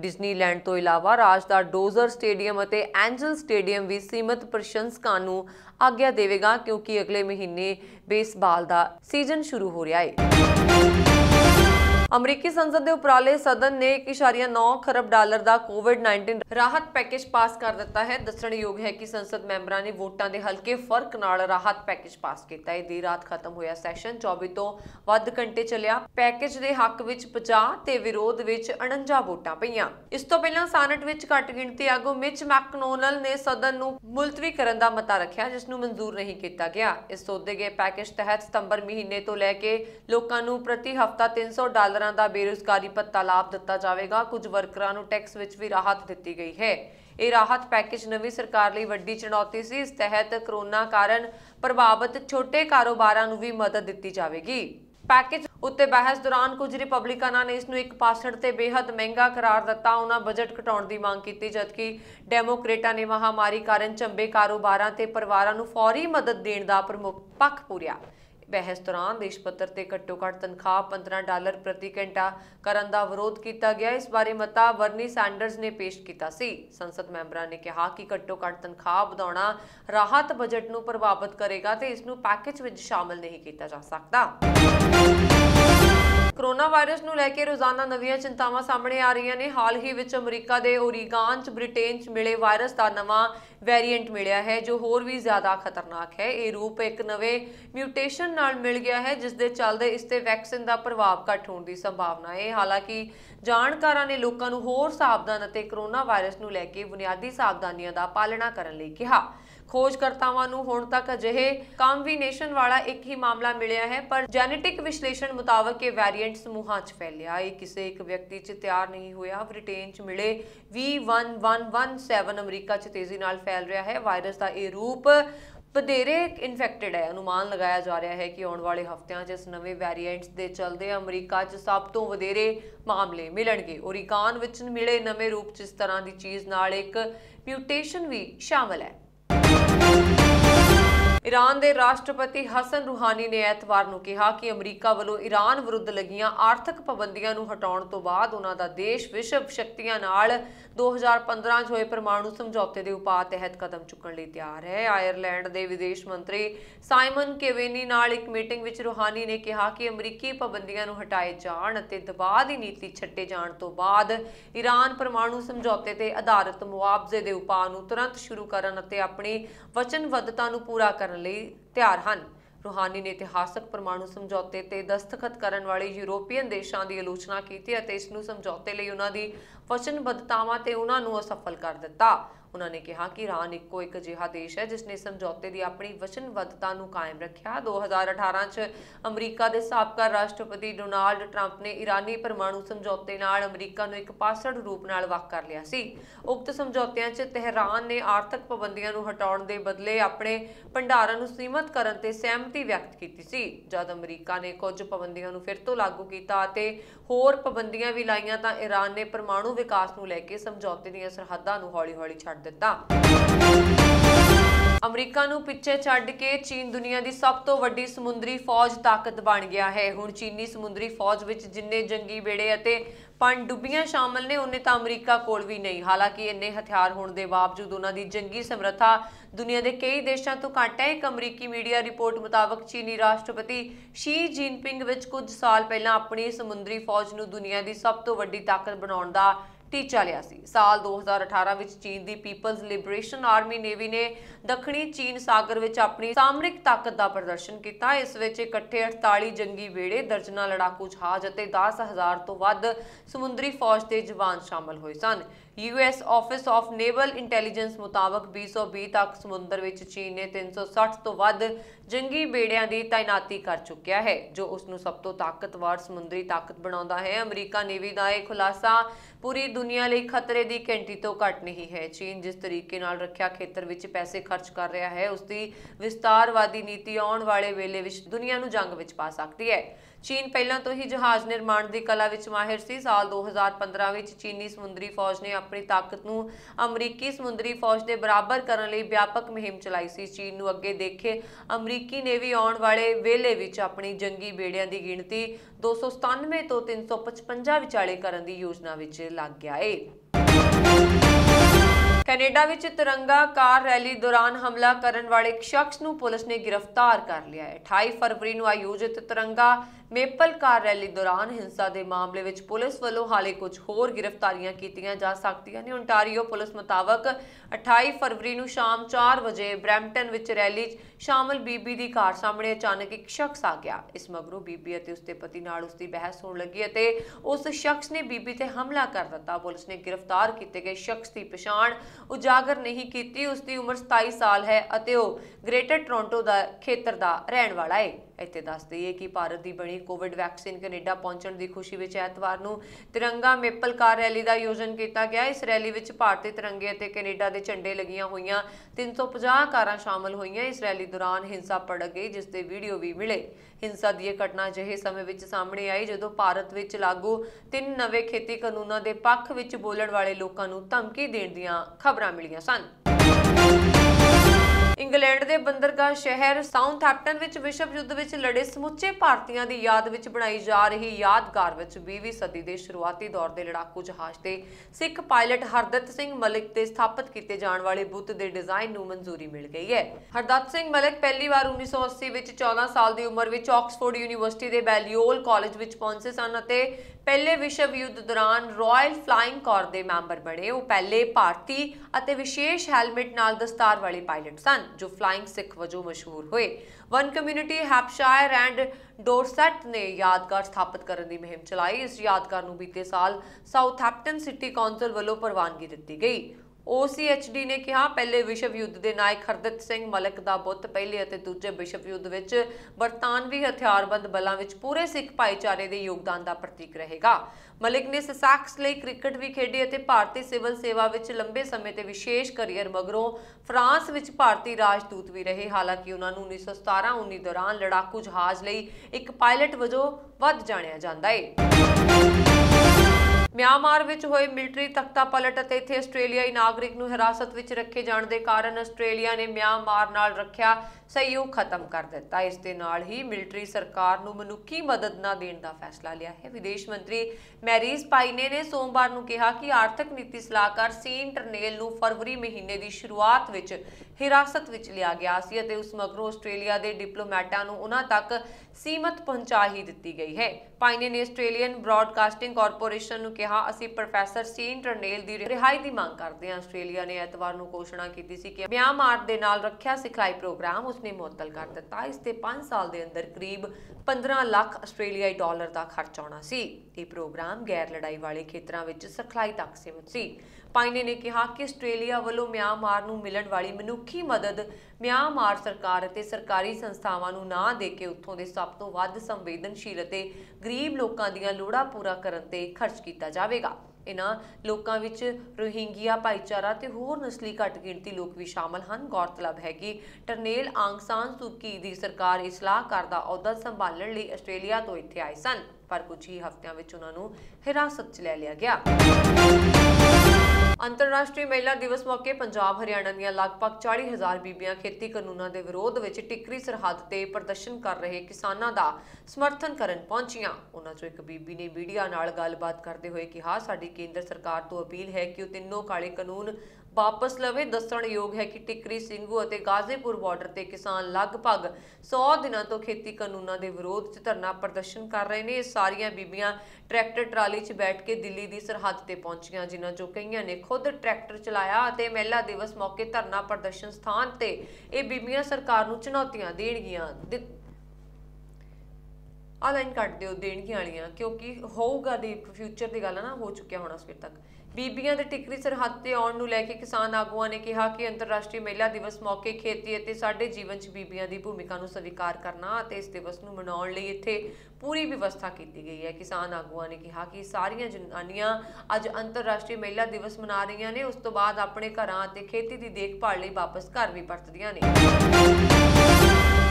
ਡਿਜ਼ਨੀਲੈਂਡ ਤੋਂ ਇਲਾਵਾ ਰਾਜ ਦਾ ਡੋਜ਼ਰ ਸਟੇਡੀਅਮ ਅਤੇ ਐਂਜਲ ਸਟੇਡੀਅਮ ਵੀ ਸੀਮਤ ਪ੍ਰਸ਼ੰਸਕਾਂ ਨੂੰ ਆਗਿਆ ਦੇਵੇਗਾ ਕਿਉਂਕਿ ਅਗਲੇ ਮਹੀਨੇ ਬੇਸਬਾਲ ਦਾ ਸੀਜ਼ਨ ਸ਼ੁਰੂ ਹੋ ਰਿਹਾ ਹੈ ਅਮਰੀਕੀ ਸੰਸਦ ਦੇ ਉਪਰਾਲੇ ਸਦਨ ਨੇ 1.9 ਖਰਬ ਡਾਲਰ ਦਾ ਕੋਵਿਡ-19 ਰਾਹਤ ਪੈਕੇਜ ਪਾਸ ਕਰ ਦਿੱਤਾ ਹੈ ਦੱਸਣਯੋਗ ਹੈ ਕਿ ਸੰਸਦ ਮੈਂਬਰਾਂ ਨੇ ਵੋਟਾਂ ਦੇ ਹਲਕੇ ਫਰਕ ਨਾਲ ਰਾਹਤ ਪੈਕੇਜ ਪਾਸ ਕੀਤਾ ਹੈ ਦੀ ਰਾਤ ਖਤਮ ਹੋਇਆ ਸੈਸ਼ਨ 24 ਤੋਂ ਵੱਧ ਘੰਟੇ ਚੱਲਿਆ ਪੈਕੇਜ ਦੇ ਹੱਕ ਵਿੱਚ 50 ਤੇ ਵਿਰੋਧ ਵਿੱਚ 49 ਵੋਟਾਂ ਪਈਆਂ ਇਸ ਤੋਂ ਪਹਿਲਾਂ ਸੈਨੇਟ ਵਿੱਚ ਘੱਟ ਗਿਣਤੀ ਆਗੂ ਮਿਚ ਮੈਕਨੋਨਲ ਨੇ ਸਦਨ ਨੂੰ ਮੁਲਤਵੀ ਕਰਨ ਦਾ ਮਤਾ ਰੱਖਿਆ ਜਿਸ ਨੂੰ ਮਨਜ਼ੂਰ ਨਹੀਂ ਕੀਤਾ ਗਿਆ ਇਸ ਸੋਧੇ ਗਏ ਪੈਕੇਜ ਤਹਿਤ ਸਤੰਬਰ ਮਹੀਨੇ ਤੋਂ ਲੈ ਕੇ ਲੋਕਾਂ ਨੂੰ ਪ੍ਰਤੀ ਹਫ਼ਤਾ 300 ਡਾਲਰ ਡਾਲਰਾਂ ਦਾ ਬੇਰੋਜ਼ਗਾਰੀ ਭੱਤਾ ਲਾਭ ਦਿੱਤਾ ਜਾਵੇਗਾ ਕੁਝ ਵਰਕਰਾਂ ਨੂੰ ਟੈਕਸ ਵਿੱਚ ਵੀ ਰਾਹਤ ਦਿੱਤੀ ਗਈ ਹੈ ਇਹ ਰਾਹਤ ਪੈਕੇਜ ਨਵੀਂ ਸਰਕਾਰ ਲਈ ਵੱਡੀ ਚੁਣੌਤੀ ਸੀ ਇਸ ਤਹਿਤ ਕਰੋਨਾ ਕਾਰਨ ਪ੍ਰਭਾਵਿਤ ਛੋਟੇ ਕਾਰੋਬਾਰਾਂ ਨੂੰ ਵੀ ਮਦਦ ਦਿੱਤੀ ਜਾਵੇਗੀ ਪੈਕੇਜ ਉੱਤੇ ਬਹਿਸ ਦੌਰਾਨ ਕੁਝ ਰਿਪਬਲਿਕਨਾਂ ਨੇ ਇਸ ਨੂੰ ਇੱਕ ਪਾਸੜ ਤੇ ਬੇहद ਮਹਿੰਗਾ ਕਰਾਰ ਦਿੱਤਾ ਉਹਨਾਂ ਬਜਟ ਘਟਾਉਣ ਦੀ ਮੰਗ ਕੀਤੀ ਜਦਕਿ ਡੈਮੋਕ੍ਰੇਟਾਂ ਨੇ ਮਹਾਮਾਰੀ ਕਾਰਨ ਚੰਬੇ ਕਾਰੋਬਾਰਾਂ ਤੇ ਪਰਿਵਾਰਾਂ ਨੂੰ ਫੌਰੀ ਮਦਦ ਦੇਣ ਦਾ ਪ੍ਰਮੁੱਖ ਪੱਖ ਪੂਰਿਆ ਬਹਿਸ ਦੌਰਾਨ ਦੇਸ਼ ਪੱਤਰ ਤੇ ਘੱਟੋ ਘੱਟ ਤਨਖਾਹ 15 ਡਾਲਰ ਪ੍ਰਤੀ ਘੰਟਾ ਕਰਨ ਦਾ ਵਿਰੋਧ ਕੀਤਾ ਗਿਆ ਇਸ ਬਾਰੇ ਮਤਾ ਵਰਨੀ ਸੈਂਡਰਸ ਨੇ ਪੇਸ਼ ਕੀਤਾ ਸੀ ਸੰਸਦ ਮੈਂਬਰਾਂ ਨੇ ਕਿਹਾ ਕਿ ਘੱਟੋ ਘੱਟ ਤਨਖਾਹ ਵਧਾਉਣਾ ਰਾਹਤ ਬਜਟ ਨੂੰ ਪ੍ਰਭਾਵਿਤ ਕਰੇਗਾ ਤੇ ਇਸ ਨੂੰ ਪੈਕੇਜ ਵਿੱਚ ਸ਼ਾਮਲ ਨਹੀਂ ਕੀਤਾ ਜਾ ਸਕਦਾ ਕਰੋਨਾ ਵਾਇਰਸ ਨੂੰ ਲੈ ਕੇ ਰੋਜ਼ਾਨਾ ਨਵੀਆਂ ਚਿੰਤਾਵਾਂ ਸਾਹਮਣੇ ਆ ਰਹੀਆਂ ਨੇ ਹਾਲ ਹੀ ਵਿੱਚ ਅਮਰੀਕਾ ਦੇ ਓਰੀਗਾਨ ਚ ਬ੍ਰਿਟੇਨ ਚ ਮਿਲੇ ਵਾਇਰਸ ਦਾ ਨਵਾਂ ਵੈਰੀਐਂਟ ਮਿਲਿਆ ਹੈ ਜੋ ਹੋਰ ਵੀ ਜ਼ਿਆਦਾ ਖਤਰਨਾਕ ਹੈ ਇਹ ਰੂਪ ਇੱਕ ਨਵੇਂ ਮਿਊਟੇਸ਼ਨ ਨਾਲ ਮਿਲ ਗਿਆ ਹੈ ਜਿਸ ਦੇ ਚੱਲਦੇ ਇਸ ਤੇ ਵੈਕਸੀਨ ਦਾ ਪ੍ਰਭਾਵ ਘੱਟ ਹੋਣ ਦੀ ਸੰਭਾਵਨਾ ਹੈ ਹਾਲਾਂਕਿ ਜਾਣਕਾਰਾਂ ਨੇ ਲੋਕਾਂ ਨੂੰ ਹੋਰ ਸਾਵਧਾਨ ਅਤੇ ਕਰੋਨਾ ਵਾਇਰਸ ਨੂੰ ਲੈ ਕੇ ਬੁਨਿਆਦੀ ਸਾਵਧਾਨੀਆਂ ਦਾ ਪਾਲਣਾ ਕਰਨ ਲਈ ਕਿਹਾ ਖੋਜਕਰਤਾਵਾਂ ਨੂੰ ਹੁਣ ਤੱਕ ਅਜਿਹੇ ਕੰਬੀਨੇਸ਼ਨ ਵਾਲਾ ਇੱਕ ਹੀ ਮਾਮਲਾ ਮਿਲਿਆ ਹੈ ਪਰ ਜੈਨੇਟਿਕ ਵਿਸ਼ਲੇਸ਼ਣ ਮੁਤਾਬਕ ਇਹ ਵੈਰੀਐਂਟ ਸਮੂਹਾਂ 'ਚ ਫੈਲਿਆ ਇਹ ਕਿਸੇ ਇੱਕ ਵਿਅਕਤੀ 'ਚ ਤਿਆਰ ਨਹੀਂ ਹੋਇਆ ਬ੍ਰਿਟੇਨ 'ਚ ਮਿਲੇ V1117 ਅਮਰੀਕਾ 'ਚ ਤੇਜ਼ੀ ਨਾਲ ਫੈਲ ਰਿਹਾ ਹੈ ਵਾਇਰਸ ਦਾ ਇਹ ਰੂਪ ਵਧੇਰੇ ਇਨਫੈਕਟਡ ਹੈ ਅਨੁਮਾਨ ਲਗਾਇਆ ਜਾ ਰਿਹਾ ਹੈ ਕਿ ਆਉਣ ਵਾਲੇ ਹਫ਼ਤਿਆਂ 'ਚ ਇਸ ਨਵੇਂ ਵੈਰੀਐਂਟਸ ਦੇ ਚੱਲਦੇ ਅਮਰੀਕਾ 'ਚ ਸਭ ਤੋਂ ਵਧੇਰੇ ਮਾਮਲੇ ਮਿਲਣਗੇ ਔਰ ਇਕਾਨ ਵਿੱਚ ਮਿਲੇ ਨਵੇਂ ਰੂਪ 'ਚ ਇਸ ਤਰ੍ਹਾਂ ਦੀ ਚੀਜ਼ ਨਾਲ ਇੱਕ ਮਿਊਟੇਸ਼ਨ ਵੀ ਸ਼ਾਮਲ ਹੈ ਈਰਾਨ ਦੇ ਰਾਸ਼ਟਰਪਤੀ ਹਸਨ ਰੂਹਾਨੀ ਨੇ ਐਤਵਾਰ ਨੂੰ ਕਿਹਾ ਕਿ ਅਮਰੀਕਾ ਵੱਲੋਂ ਈਰਾਨ ਵਿਰੁੱਧ ਲੱਗੀਆਂ ਆਰਥਿਕ ਪਾਬੰਦੀਆਂ ਨੂੰ ਹਟਾਉਣ ਤੋਂ ਬਾਅਦ ਉਹਨਾਂ ਦਾ ਦੇਸ਼ ਵਿਸ਼ਵ ਸ਼ਕਤੀਆਂ ਨਾਲ 2015 ਚ ਹੋਏ ਪਰਮਾਣੂ ਸਮਝੌਤੇ ਦੇ ਉਪਾਅ ਤਹਿਤ ਕਦਮ ਚੁੱਕਣ ਲਈ ਤਿਆਰ ਹੈ ਆਇਰਲੈਂਡ ਦੇ ਵਿਦੇਸ਼ ਮੰਤਰੀ ਸਾਈਮਨ ਕੇਵੇਨੀ ਨਾਲ ਇੱਕ ਮੀਟਿੰਗ ਵਿੱਚ ਰੂਹਾਨੀ ਨੇ ਕਿਹਾ ਕਿ ਅਮਰੀਕੀ ਪਾਬੰਦੀਆਂ ਨੂੰ ਹਟਾਏ ਜਾਣ ਅਤੇ ਦਬਾਅ ਦੀ ਨੀਤੀ ਛੱਡੇ ਜਾਣ ਤੋਂ ਬਾਅਦ ਈਰਾਨ ਪਰਮਾਣੂ ਸਮਝੌਤੇ ਤੇ ਆਧਾਰਿਤ ਮੁਆਵਜ਼ੇ ਦੇ ਉਪਾਅ ਨੂੰ ਤੁਰੰਤ ਸ਼ੁਰੂ ਕਰਨ ਅਤੇ ਆਪਣੀ ਵਚਨਬੱਧਤਾ ਨੂੰ ਪੂਰਾ ਕਰਨ ਕਰਨ ਲਈ ਤਿਆਰ ਹਨ ਰੂਹਾਨੀ ਨੇ ਇਤਿਹਾਸਕ ਪਰਮਾਣੂ ਸਮਝੌਤੇ ਤੇ ਦਸਤਖਤ ਕਰਨ ਵਾਲੇ ਯੂਰੋਪੀਅਨ ਦੇਸ਼ਾਂ ਦੀ ਆਲੋਚਨਾ ਕੀਤੀ ਅਤੇ ਇਸ ਨੂੰ ਸਮਝੌਤੇ ਲਈ ਉਹਨਾਂ ਦੀ ਵਚਨਬੱਧਤਾਵਾਂ ਤੇ ਉਹਨਾਂ ਨੂੰ ਅਸਫਲ ਕਰ ਦਿੱਤਾ ਉਹਨਾਂ ਨੇ ਕਿਹਾ ਕਿ ਇਰਾਨ ਇੱਕੋ ਇੱਕ ਅਜਿਹਾ ਦੇਸ਼ ਹੈ ਜਿਸ ਨੇ ਸਮਝੌਤੇ ਦੀ ਆਪਣੀ ਵਚਨਬੱਧਤਾ ਨੂੰ ਕਾਇਮ ਰੱਖਿਆ 2018 'ਚ ਅਮਰੀਕਾ ਦੇ ਸਾਬਕਾ ਰਾਸ਼ਟਰਪਤੀ ਡੋਨਾਲਡ ਟਰੰਪ ਨੇ ਇਰਾਨੀ ਪਰਮਾਣੂ ਸਮਝੌਤੇ ਨਾਲ ਅਮਰੀਕਾ ਨੂੰ ਇੱਕ ਪਾਸੜ ਰੂਪ ਨਾਲ ਵੱਖ ਕਰ ਲਿਆ ਸੀ ਉਕਤ ਸਮਝੌਤਿਆਂ 'ਚ ਤਹਿਰਾਨ ਨੇ ਆਰਥਿਕ ਪਾਬੰਦੀਆਂ ਨੂੰ ਹਟਾਉਣ ਦੇ ਬਦਲੇ ਆਪਣੇ ਭੰਡਾਰਾਂ ਨੂੰ ਸੀਮਤ ਕਰਨ ਤੇ ਸਹਿਮਤੀ ਵਿਅਕਤ ਕੀਤੀ ਸੀ ਜਦ ਅਮਰੀਕਾ ਨੇ ਕੁਝ ਪਾਬੰਦੀਆਂ ਨੂੰ ਫਿਰ ਤੋਂ ਲਾਗੂ ਕੀਤਾ ਅਤੇ ਹੋਰ ਪਾਬੰਦੀਆਂ ਵੀ ਲਾਈਆਂ ਤਾਂ ਇਰਾਨ ਨੇ ਪਰਮਾਣੂ ਵਿਕਾਸ ਨੂੰ ਲੈ ਕੇ ਸਮਝੌਤੇ ਦੀਆਂ ਸਰਹੱਦਾਂ ਨੂੰ ਹੌਲੀ-ਹੌਲੀ ਛੱਡ ਦਿੱਤਾ ਅਮਰੀਕਾ ਨੂੰ ਪਿੱਛੇ ਛੱਡ ਕੇ ਚੀਨ ਦੁਨੀਆ ਦੀ ਸਭ ਤੋਂ ਵੱਡੀ ਸਮੁੰਦਰੀ ਫੌਜ ਤਾਕਤ ਬਣ ਗਿਆ ਹੈ ਹੁਣ ਚੀਨੀ ਸਮੁੰਦਰੀ ਫੌਜ ਵਿੱਚ ਜਿੰਨੇ ਜੰਗੀ ਬੇੜੇ ਅਤੇ ਡੁੱਬੀਆਂ ਸ਼ਾਮਲ ਨੇ ਉਹਨੇ ਤਾਂ ਅਮਰੀਕਾ ਕੋਲ ਵੀ ਨਹੀਂ ਹਾਲਾਂਕਿ ਇੰਨੇ ਹਥਿਆਰ ਹੋਣ ਦੇ ਬਾਵਜੂਦ ਉਹਨਾਂ ਦੀ ਜੰਗੀ ਸਮਰੱਥਾ ਦੁਨੀਆ ਦੇ ਕਈ ਦੇਸ਼ਾਂ ਤੋਂ ਘੱਟ ਹੈ ਇੱਕ ਅਮਰੀਕੀ ਮੀਡੀਆ ਰਿਪੋਰਟ ਮੁਤਾਬਕ ਚੀਨੀ ਰਾਸ਼ਟਰਪਤੀ ਸ਼ੀ ਜਿਨਪਿੰਗ ਵਿੱਚ ਕੁਝ ਸਾਲ ਪਹਿਲਾਂ ਆਪਣੀ ਸਮੁੰਦਰੀ ਫੌਜ ਨੂੰ ਦੁਨੀਆ ਦੀ ਸਭ ਤੋਂ ਵੱਡੀ ਤਾਕਤ ਬਣਾਉਣ ਦਾ ਟੀਚਾ ਲਿਆ ਸੀ ਸਾਲ 2018 ਵਿੱਚ ਚੀਨ ਦੀ ਪੀਪਲਜ਼ ਲਿਬਰੇਸ਼ਨ ਆਰਮੀ ਨੇਵੀ ਨੇ ਦੱਖਣੀ ਚੀਨ ਸਾਗਰ ਵਿੱਚ ਆਪਣੀ ਸਾਮਰਿਕ ਤਾਕਤ ਦਾ ਪ੍ਰਦਰਸ਼ਨ ਕੀਤਾ ਇਸ ਵਿੱਚ ਇਕੱਠੇ 48 ਜੰਗੀ ਵੇੜੇ ਦਰਜਨਾਂ ਲੜਾਕੂ ਜਹਾਜ਼ ਅਤੇ 10000 ਤੋਂ ਵੱਧ ਸਮੁੰਦਰੀ ਫੌਜ ਦੇ ਜਵਾਨ ਸ਼ਾਮਲ ਹੋਏ ਸਨ US office of naval intelligence ਮੁਤਾਬਕ 2020 ਤੱਕ ਸਮੁੰਦਰ ਵਿੱਚ ਚੀਨ ਨੇ 360 ਤੋਂ ਵੱਧ ਜੰਗੀ ਬੇੜਿਆਂ ਦੀ ਤਾਇਨਾਤੀ ਕਰ ਚੁੱਕਿਆ ਹੈ ਜੋ ਉਸ ਨੂੰ ਸਭ ਤੋਂ ਤਾਕਤਵਰ ਸਮੁੰਦਰੀ ਤਾਕਤ ਬਣਾਉਂਦਾ ਹੈ ਅਮਰੀਕਾ ਨੇਵੀ ਦਾ ਇਹ ਖੁਲਾਸਾ ਪੂਰੀ ਦੁਨੀਆ ਲਈ ਖਤਰੇ ਦੀ ਘੰਟੀ ਤੋਂ ਘੱਟ ਨਹੀਂ ਹੈ ਚੀਨ ਜਿਸ ਤਰੀਕੇ ਨਾਲ ਰੱਖਿਆ ਖੇਤਰ ਵਿੱਚ ਪੈਸੇ ਖਰਚ ਕਰ ਰਿਹਾ ਹੈ ਉਸ ਦੀ ਵਿਸਤਾਰਵਾਦੀ ਨੀਤੀ ਆਉਣ ਵਾਲੇ ਵੇਲੇ ਵਿੱਚ ਦੁਨੀਆ ਨੂੰ ਜੰਗ ਵਿੱਚ ਪਾ ਸਕਦੀ ਹੈ ਚੀਨ ਪਹਿਲਾਂ ਤੋਂ ਹੀ ਜਹਾਜ਼ ਨਿਰਮਾਣ ਦੀ ਕਲਾ ਵਿੱਚ ਮਾਹਿਰ ਸੀ ਸਾਲ 2015 ਵਿੱਚ ਚੀਨੀ ਸਮੁੰਦਰੀ ਫੌਜ ਨੇ ਆਪਣੀ ਤਾਕਤ ਨੂੰ ਅਮਰੀਕੀ ਸਮੁੰਦਰੀ ਫੌਜ ਦੇ ਬਰਾਬਰ ਕਰਨ ਲਈ ਵਿਆਪਕ ਮਹਿੰਮ ਚਲਾਈ ਸੀ ਚੀਨ ਨੂੰ ਅੱਗੇ ਦੇਖੇ ਅਮਰੀਕੀ ਨੇਵੀ ਆਉਣ ਵਾਲੇ ਵੇਲੇ ਵਿੱਚ ਆਪਣੀ ਜੰਗੀ ਬੇੜਿਆਂ ਦੀ ਗਿਣਤੀ 297 ਤੋਂ 355 ਵਿਚਾਲੇ ਕਰਨ ਦੀ ਯੋਜਨਾ ਵਿੱਚ ਲੱਗ ਗਿਆ ਹੈ ਕੈਨੇਡਾ ਵਿੱਚ ਤਿਰੰਗਾ ਕਾਰ ਰੈਲੀ ਦੌਰਾਨ ਹਮਲਾ ਕਰਨ ਵਾਲੇ ਇੱਕ ਸ਼ਖਸ ਨੂੰ ਪੁਲਿਸ ਨੇ ਗ੍ਰਿਫਤਾਰ ਕਰ ਲਿਆ ਹੈ 28 ਫਰਵਰੀ ਨੂੰ ਆਯੋਜਿਤ ਤਿਰੰਗਾ ਮੇਪਲ ਕਾਰ ਰੈਲੀ ਦੌਰਾਨ ਹਿੰਸਾ ਦੇ ਮਾਮਲੇ ਵਿੱਚ ਪੁਲਿਸ ਵੱਲੋਂ ਹਾਲੇ ਕੁਝ ਹੋਰ ਗ੍ਰਿਫਤਾਰੀਆਂ ਕੀਤੀਆਂ ਜਾ ਸਕਦੀਆਂ ਨੇ ਓਨਟਾਰੀਓ ਪੁਲਿਸ ਮੁਤਾਬਕ 28 ਫਰਵਰੀ ਨੂੰ ਸ਼ਾਮ 4 ਵਜੇ ਬ੍ਰੈਂਪਟਨ ਵਿੱਚ ਰੈਲੀ 'ਚ ਸ਼ਾਮਲ ਬੀਬੀ ਦੀ ਕਾਰ ਸਾਹਮਣੇ ਅਚਾਨਕ ਇੱਕ ਸ਼ਖਸ ਆ ਗਿਆ ਇਸ ਮਗਰੋਂ ਬੀਬੀ ਅਤੇ ਉਸਦੇ ਪਤੀ ਨਾਲ ਉਸਦੀ ਬਹਿਸ ਹੋਣ ਲੱਗੀ ਅਤੇ ਉਸ ਸ਼ਖਸ ਨੇ ਬੀਬੀ ਤੇ ਹਮਲਾ ਕਰ ਦਿੱਤਾ ਪੁਲਿਸ ਨੇ ਗ੍ਰਿਫਤਾਰ ਕੀਤੇ ਗਏ ਸ਼ਖਸ ਦੀ ਪਛਾਣ ਉਜਾਗਰ ਨਹੀਂ ਕੀਤੀ ਉਸਦੀ ਉਮਰ 27 ਸਾਲ ਹੈ ਅਤੇ ਉਹ ਗ੍ਰੇਟਰ ਟੋਰਾਂਟੋ ਦਾ ਖੇਤਰ ਦਾ ਰਹਿਣ ਵਾਲਾ ਹੈ ਇੱਥੇ ਦੱਸ ਦਈਏ ਕਿ ਭਾਰਤ ਦੀ ਬਣੀ ਕੋਵਿਡ ਵੈਕਸੀਨ ਕੈਨੇਡਾ ਪਹੁੰਚਣ ਦੀ ਖੁਸ਼ੀ ਵਿੱਚ ਐਤਵਾਰ ਨੂੰ ਤਿਰੰਗਾ ਮੇਪਲ ਕਾਰ ਰੈਲੀ ਦਾ ਆਯੋਜਨ ਕੀਤਾ ਗਿਆ ਇਸ ਰੈਲੀ ਵਿੱਚ ਭਾਰਤੀ ਤਿਰੰਗੇ ਅਤੇ ਕੈਨੇਡਾ ਦੇ ਝੰਡੇ ਲੱਗੀਆਂ ਹੋਈਆਂ 350 ਕਾਰਾਂ ਸ਼ਾਮਲ ਹੋਈਆਂ ਇਸ ਰੈਲੀ ਦੌਰਾਨ ਹਿੰਸਾ ਪੜਕ ਗਈ ਜਿਸ ਦੇ ਵੀਡੀਓ ਵੀ ਮਿਲੇ ਹਿੰਸਾ ਦੀ ਇਹ ਘਟਨਾ ਜਿਹੇ ਸਮੇਂ ਵਿੱਚ ਸਾਹਮਣੇ ਆਈ ਜਦੋਂ ਭਾਰਤ ਵਿੱਚ ਲਾਗੂ ਤਿੰਨ ਨਵੇਂ ਖੇਤੀ ਕਾਨੂੰਨਾਂ ਦੇ ਪੱਖ ਵਿੱਚ ਬੋਲਣ ਵਾਲੇ ਲੋਕਾਂ ਨੂੰ ਧਮਕੀ ਦੇਣ ਦੀਆਂ ਖਬਰਾਂ ਮਿਲੀਆਂ ਸਨ ਇੰਗਲੈਂਡ ਦੇ ਬੰਦਰਗਾਹ ਸ਼ਹਿਰ ਸਾਊਥਹੈਪਟਨ ਵਿੱਚ ਵਿਸ਼ਵ ਯੁੱਧ ਵਿੱਚ ਲੜੇ ਸਮੁੱਚੇ ਭਾਰਤੀਆਂ ਦੀ ਯਾਦ ਵਿੱਚ ਬਣਾਈ ਜਾ ਰਹੀ ਯਾਦਗਾਰ ਵਿੱਚ 20ਵੀਂ ਸਦੀ ਦੇ ਸ਼ੁਰੂਆਤੀ ਦੌਰ ਦੇ ਲੜਾਕੂ ਜਹਾਜ਼ ਤੇ ਸਿੱਖ ਪਾਇਲਟ ਹਰਦਤ ਸਿੰਘ ਮਲਿਕ ਤੇ ਸਥਾਪਿਤ ਕੀਤੇ ਜਾਣ ਵਾਲੇ ਬੁੱਤ ਦੇ ਡਿਜ਼ਾਈਨ ਨੂੰ ਮਨਜ਼ੂਰੀ ਮਿਲ ਗਈ ਹੈ ਹਰਦਤ ਸਿੰਘ ਮਲਿਕ ਪਹਿਲੀ ਵਾਰ 1980 ਵਿੱਚ 14 ਸਾਲ ਦੀ ਉਮਰ ਵਿੱਚ ਆਕਸਫੋਰਡ ਯੂਨੀਵਰਸਿਟੀ ਦੇ ਬੈਲੀਓਲ ਕਾਲਜ ਵਿੱਚ ਪਹੁੰਚੇ ਸਨ ਅਤੇ ਪਹਿਲੇ ਵਿਸ਼ਵ ਯੁੱਧ ਦੌਰਾਨ ਰਾਇਲ ਫਲਾਈਂਗ ਕੋਰ ਦੇ ਮੈਂਬਰ ਬਣੇ ਉਹ ਪਹਿਲੇ ਭਾਰਤੀ ਅਤੇ ਵਿਸ਼ੇਸ਼ ਹੈਲਮਟ ਨਾਲ ਦਸਤਾਰ ਵਾਲੇ ਪਾਇਲਟ ਸਨ ਜੋ ਫਲਾਈਂਗ ਸਿੱਖ ਵਜੋਂ ਮਸ਼ਹੂਰ ਹੋਏ One Community Hampshire and Dorset ਨੇ ਯਾਦਗਾਰ ਸਥਾਪਿਤ ਕਰਨ ਦੀ ਮਹਿੰਮ ਚਲਾਈ ਇਸ ਯਾਦਗਾਰ ਨੂੰ ਬੀਤੇ ਸਾਲ ਸਾਊਥ ਹੈਪਟਨ ਸਿਟੀ ਕਾਉਂਸਲ ਵੱਲੋਂ ਪ੍ਰਵਾਨਗੀ ਦਿੱਤੀ ਗਈ ਓਸੀਐਚਡੀ ਨੇ ਕਿਹਾ ਪਹਿਲੇ ਵਿਸ਼ਵ ਯੁੱਧ ਦੇ ਨਾਇਕ ਹਰਦਤ ਸਿੰਘ ਮਲਕ ਦਾ ਬੁੱਤ ਪਹਿਲੇ ਅਤੇ ਦੂਜੇ ਵਿਸ਼ਵ ਯੁੱਧ ਵਿੱਚ ਬਰਤਾਨਵੀ ਹਥਿਆਰਬੰਦ ਬਲਾਂ ਵਿੱਚ ਪੂਰੇ ਸਿੱਖ ਭਾਈਚਾਰੇ ਦੇ ਯੋਗਦਾਨ ਦਾ ਪ੍ਰਤੀਕ ਰਹੇਗਾ ਮਲਿਕ ਨੇ ਸਸਾਕਸ ਲਈ ਕ੍ਰਿਕਟ ਵੀ ਖੇਡੀ ਅਤੇ ਭਾਰਤੀ ਸਿਵਲ ਸੇਵਾ ਵਿੱਚ ਲੰਬੇ ਸਮੇਂ ਤੇ ਵਿਸ਼ੇਸ਼ ਕਰੀਅਰ ਮਗਰੋਂ ਫਰਾਂਸ ਵਿੱਚ ਭਾਰਤੀ ਰਾਜਦੂਤ ਵੀ ਰਹੇ ਹਾਲਾਂਕਿ ਉਹਨਾਂ ਨੂੰ 1917-19 ਦੌਰਾਨ ਲੜਾਕੂ ਜਹਾਜ਼ ਲਈ ਇੱਕ ਪਾਇਲਟ ਵਜੋਂ ਵੱਧ ਜਾਣਿਆ ਜਾਂਦਾ ਹੈ ਮਿਆਂਮਾਰ ਵਿੱਚ ਹੋਏ ਮਿਲਟਰੀ ਤਖਤਾ ਪਲਟ ਅਤੇ ਇੱਥੇ ਆਸਟ੍ਰੇਲੀਆਈ ਨਾਗਰਿਕ ਨੂੰ ਹਿਰਾਸਤ ਵਿੱਚ ਰੱਖੇ ਜਾਣ ਦੇ ਕਾਰਨ ਆਸਟ੍ਰੇਲੀਆ ਨੇ ਮਿਆਂਮਾਰ ਨਾਲ ਰੱਖਿਆ ਸਹਿਯੋਗ ਖਤਮ ਕਰ ਦਿੱਤਾ ਇਸ ਦੇ ਨਾਲ ਹੀ ਮਿਲਟਰੀ ਸਰਕਾਰ ਨੂੰ ਮਨੁੱਖੀ ਮਦਦ ਨਾ ਦੇਣ ਦਾ ਫੈਸਲਾ ਲਿਆ ਹੈ ਵਿਦੇਸ਼ ਮੰਤਰੀ ਮੈਰੀਜ਼ ਪਾਈਨੇ ਨੇ ਸੋਮਵਾਰ ਨੂੰ ਕਿਹਾ ਕਿ ਆਰਥਿਕ ਨੀਤੀ ਸਲਾਹਕਾਰ ਸੀਨ ਟਰਨੇਲ ਨੂੰ ਫਰਵਰੀ ਮਹੀਨੇ ਦੀ ਸ਼ੁਰੂਆਤ ਵਿੱਚ ਹਿਰਾਸਤ ਵਿੱਚ ਲਿਆ ਗਿਆ ਸੀ ਅਤੇ ਉਸ ਮਗਰੋਂ ਆਸਟ੍ਰੇਲੀਆ ਦੇ ਡਿਪਲੋਮੈਟਾਂ ਨੂੰ ਉਹਨਾਂ ਤੱਕ ਸੀਮਤ ਪਹੁੰਚਾ ਹੀ ਦਿੱਤੀ ਗਈ ਹੈ ਪਾਈਨੇ ਨੇ ਆਸਟ੍ਰੇਲੀਅਨ ਬ੍ਰਾਡਕਾਸਟਿੰਗ ਕਾਰਪੋਰੇਸ਼ਨ ਨੂੰ ਕਿਹਾ ਅਸੀਂ ਪ੍ਰੋਫੈਸਰ ਸੀਨ ਟਰਨੇਲ ਦੀ ਰਿਹਾਈ ਦੀ ਮੰਗ ਕਰਦੇ ਹਾਂ ਆਸਟ੍ਰੇਲੀਆ ਨੇ ਐਤਵਾਰ ਨੂੰ ਘੋਸ਼ਣਾ ਕੀਤੀ ਸੀ ਕਿ ਮਿਆਂਮਾਰ ਦੇ ਨਾਲ ਰੱਖਿਆ ਸਿਖਲਾਈ ਪ੍ਰੋਗਰਾਮ ਉਸ ਉਸ ਨੇ ਮੁਅੱਤਲ ਕਰ ਦਿੱਤਾ ਇਸ ਤੇ 5 ਸਾਲ ਦੇ ਅੰਦਰ ਕਰੀਬ 15 ਲੱਖ ਆਸਟ੍ਰੇਲੀਆਈ ਡਾਲਰ ਦਾ ਖਰਚ ਆਉਣਾ ਸੀ ਇਹ ਪ੍ਰੋਗਰਾਮ ਗੈਰ ਲੜਾਈ ਵਾਲੇ ਖੇਤਰਾਂ ਵਿੱਚ ਸਖਲਾਈ ਤੱਕ ਸੀਮਿਤ ਸੀ ਪਾਈਨੇ ਨੇ ਕਿਹਾ ਕਿ ਆਸਟ੍ਰੇਲੀਆ ਵੱਲੋਂ ਮਿਆਂਮਾਰ ਨੂੰ ਮਿਲਣ ਵਾਲੀ ਮਨੁੱਖੀ ਮਦਦ ਮਿਆਂਮਾਰ ਸਰਕਾਰ ਅਤੇ ਸਰਕਾਰੀ ਸੰਸਥਾਵਾਂ ਨੂੰ ਨਾ ਦੇ ਕੇ ਉੱਥੋਂ ਦੇ ਸਭ ਤੋਂ ਵੱਧ ਸੰਵੇਦਨਸ਼ੀਲ ਅਤੇ ਗਰੀਬ ਲੋਕਾਂ ਦੀਆਂ ਲੋੜਾਂ ਪੂਰਾ ਕਰਨ ਤੇ ਖਰਚ ਕੀਤਾ ਜਾਵੇਗਾ ਇਹਨਾਂ ਲੋਕਾਂ ਵਿੱਚ ਰੋਹਿੰਗੀਆ ਭਾਈਚਾਰਾ ਤੇ ਹੋਰ ਨਸਲੀ ਘੱਟ ਗਿਣਤੀ ਲੋਕ ਵੀ ਸ਼ਾਮਲ ਹਨ ਗੌਰਤਲਬ ਹੈ ਕਿ ਟਰਨੇਲ ਆਂਗਸਾਨ ਸੁਕੀ ਦੀ ਸਰਕਾਰ ਇਸਲਾਹ ਕਰਦਾ ਅਹੁਦਾ ਸੰਭਾਲਣ ਲਈ ਆਸਟ੍ਰੇਲੀਆ ਤੋਂ ਇੱਥੇ ਆਏ ਸਨ ਪਰ ਕੁਝ ਹੀ ਹਫ਼ਤਿਆਂ ਵਿੱਚ ਉਹਨਾਂ ਨੂੰ ਹਿਰਾਸਤ 'ਚ ਲੈ ਲਿਆ ਗਿਆ ਅੰਤਰਰਾਸ਼ਟਰੀ ਮਹਿਲਾ ਦਿਵਸ ਮੌਕੇ ਪੰਜਾਬ ਹਰਿਆਣਾ ਦੀਆਂ ਲਗਭਗ 40000 ਬੀਬੀਆਂ ਖੇਤੀ ਕਾਨੂੰਨਾਂ ਦੇ ਵਿਰੋਧ ਵਿੱਚ ਟਿੱਕਰੀ ਸਰਹੱਦ ਤੇ ਪ੍ਰਦਰਸ਼ਨ ਕਰ ਰਹੇ ਕਿਸਾਨਾਂ ਦਾ ਸਮਰਥਨ ਕਰਨ ਪਹੁੰਚੀਆਂ ਉਹਨਾਂ ਚੋਂ ਇੱਕ ਬੀਬੀ ਨੇ ਮੀਡੀਆ ਨਾਲ ਗੱਲਬਾਤ ਕਰਦੇ ਹੋਏ ਕਿਹਾ ਸਾਡੀ ਕੇਂਦਰ ਸਰਕਾਰ ਤੋਂ ਅਪੀਲ ਹੈ ਕਿ ਉਹ ਤਿੰਨੋਂ ਕਾਲੇ ਕਾਨੂੰਨ ਵਾਪਸ ਲਵੇ ਦੱਸਣਯੋਗ ਹੈ ਕਿ ਟਿਕਰੀ ਸਿੰਘੂ ਅਤੇ ਗਾਜ਼ੀਪੁਰ ਬਾਰਡਰ ਤੇ ਕਿਸਾਨ ਲਗਭਗ 100 ਦਿਨਾਂ ਤੋਂ ਖੇਤੀ ਕਾਨੂੰਨਾਂ ਦੇ ਵਿਰੋਧ 'ਚ ਧਰਨਾ ਪ੍ਰਦਰਸ਼ਨ ਕਰ ਰਹੇ ਨੇ ਇਹ ਸਾਰੀਆਂ ਬੀਬੀਆਂ ਟਰੈਕਟਰ ਟਰਾਲੀ 'ਚ ਬੈਠ ਕੇ ਦਿੱਲੀ ਦੀ ਸਰਹੱਦ ਤੇ ਪਹੁੰਚੀਆਂ ਜਿਨ੍ਹਾਂ 'ਚੋਂ ਕਈਆਂ ਨੇ ਖੁਦ ਟਰੈਕਟਰ ਚਲਾਇਆ ਅਤੇ ਮਹਿਲਾ ਦਿਵਸ ਮੌਕੇ ਧਰਨਾ ਪ੍ਰਦਰਸ਼ਨ ਸਥਾਨ ਤੇ ਇਹ ਬੀਬੀਆਂ ਸਰਕਾਰ ਨੂੰ ਚੁਣੌਤੀਆਂ ਦੇਣਗੀਆਂ ਆਲਾਈਨ ਕੱਟ ਦਿਓ ਦੇਣਗੀਆਂ ਵਾਲੀਆਂ ਕਿਉਂਕਿ ਹੋਊਗਾ ਦੀ ਫਿਊਚਰ ਦੀ ਗੱਲ ਨਾ ਹੋ ਚੁੱਕਿਆ ਹੋਣਾ ਸਵੇਰ ਤੱਕ ਬੀਬੀਆਂ ਦੇ ਟਿਕਰੀ ਸਰਹੱਦ ਤੇ ਆਉਣ ਨੂੰ ਲੈ ਕੇ ਕਿਸਾਨ ਆਗੂਆਂ ਨੇ ਕਿਹਾ ਕਿ ਅੰਤਰਰਾਸ਼ਟਰੀ ਮਹਿਲਾ ਦਿਵਸ ਮੌਕੇ ਖੇਤੀ ਅਤੇ ਸਾਡੇ ਜੀਵਨ 'ਚ ਬੀਬੀਆਂ ਦੀ ਭੂਮਿਕਾ ਨੂੰ ਸਵੀਕਾਰ ਕਰਨਾ ਅਤੇ ਇਸ ਦਿਵਸ ਨੂੰ ਮਨਾਉਣ ਲਈ ਇੱਥੇ ਪੂਰੀ ਵਿਵਸਥਾ ਕੀਤੀ ਗਈ ਹੈ ਕਿਸਾਨ ਆਗੂਆਂ ਨੇ ਕਿਹਾ ਕਿ ਸਾਰੀਆਂ ਜਨਾਨੀਆਂ ਅੱਜ ਅੰਤਰਰਾਸ਼ਟਰੀ ਮਹਿਲਾ ਦਿਵਸ ਮਨਾ ਰਹੀਆਂ ਨੇ ਉਸ ਤੋਂ ਬਾਅਦ ਆਪਣੇ ਘਰਾਂ ਅਤੇ ਖੇਤੀ ਦੀ ਦੇਖਭਾਲ ਲਈ ਵਾਪਸ ਘਰ ਵੀ ਪਰਤਦੀਆਂ ਨੇ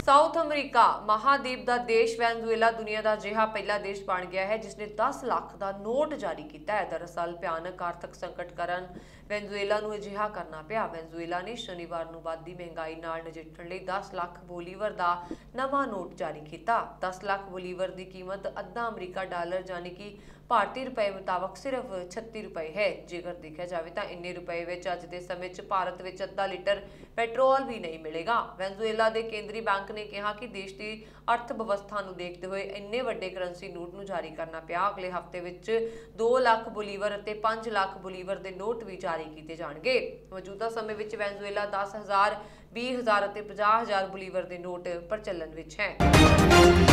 ਸਾਊਥ ਅਮਰੀਕਾ ਮਹਾਦੀਪ ਦਾ ਦੇਸ਼ ਵੈਨਜ਼ੂਏਲਾ ਦੁਨੀਆ ਦਾ ਜਿਹਾ ਪਹਿਲਾ ਦੇਸ਼ ਬਣ ਗਿਆ ਹੈ ਜਿਸ ਨੇ 10 ਲੱਖ ਦਾ ਨੋਟ ਜਾਰੀ ਕੀਤਾ ਹੈ ਦਰਅਸਲ ਭਿਆਨਕ ਆਰਥਿਕ ਸੰਕਟ ਕਾਰਨ ਵੈਨਜ਼ੂਏਲਾ ਨੂੰ ਅਜਿਹਾ ਕਰਨਾ ਪਿਆ ਵੈਨਜ਼ੂਏਲਾ ਨੇ ਸ਼ਨੀਵਾਰ ਨੂੰ ਵਾਦੀ ਮਹਿੰਗਾਈ ਨਾਲ ਨਜਿੱਠਣ ਲਈ 10 ਲੱਖ ਬੋਲੀਵਰ ਦਾ ਨਵਾਂ ਨੋਟ ਜਾਰੀ ਕੀਤਾ 10 ਲੱਖ ਬੋਲੀਵਰ ਦੀ ਕੀਮਤ ਅੱਧਾ ਅਮਰੀਕਾ ਡਾਲਰ ਯਾਨੀ ਕਿ ਭਾਰਤੀ ਰੁਪਏ ਮੁਤਾਬਕ ਸਿਰਫ 36 ਰੁਪਏ ਹੈ ਜੇਕਰ ਦੇਖਿਆ ਜਾਵੇ ਤਾਂ ਇੰਨੇ ਰੁਪਏ ਵਿੱਚ ਅੱਜ ਦੇ ਸਮੇਂ 'ਚ ਭਾਰਤ ਵਿੱਚ ਅੱਧਾ ਲੀਟਰ ਪੈਟਰੋਲ ਵੀ ਨਹੀਂ ਮਿਲੇਗਾ ਵੈਨਜ਼ੂਏਲਾ ਦੇ ਕੇਂਦਰੀ ਬੈਂਕ ਨੇ ਕਿਹਾ ਕਿ ਦੇਸ਼ ਦੀ ਅਰਥ ਵਿਵਸਥਾ ਨੂੰ ਦੇਖਦੇ ਹੋਏ ਇੰਨੇ ਵੱਡੇ ਕਰੰਸੀ ਨੋਟ ਨੂੰ ਜਾਰੀ ਕਰਨਾ ਪਿਆ ਅਗਲੇ ਹਫ਼ਤੇ ਵਿੱਚ 2 ਲੱਖ ਬੁਲੀਵਰ ਅਤੇ 5 ਲੱਖ ਬੁਲੀਵਰ ਦੇ ਨੋਟ ਵੀ ਜਾਰੀ ਕੀਤੇ ਜਾਣਗੇ ਮੌਜੂਦਾ ਸਮੇਂ ਵਿੱਚ ਵੈਨਜ਼ੂਏਲਾ 10000 20000 ਅਤੇ 50000 ਬੁਲੀਵਰ ਦੇ ਨੋਟ ਪ੍ਰਚਲਨ ਵਿੱਚ ਹੈ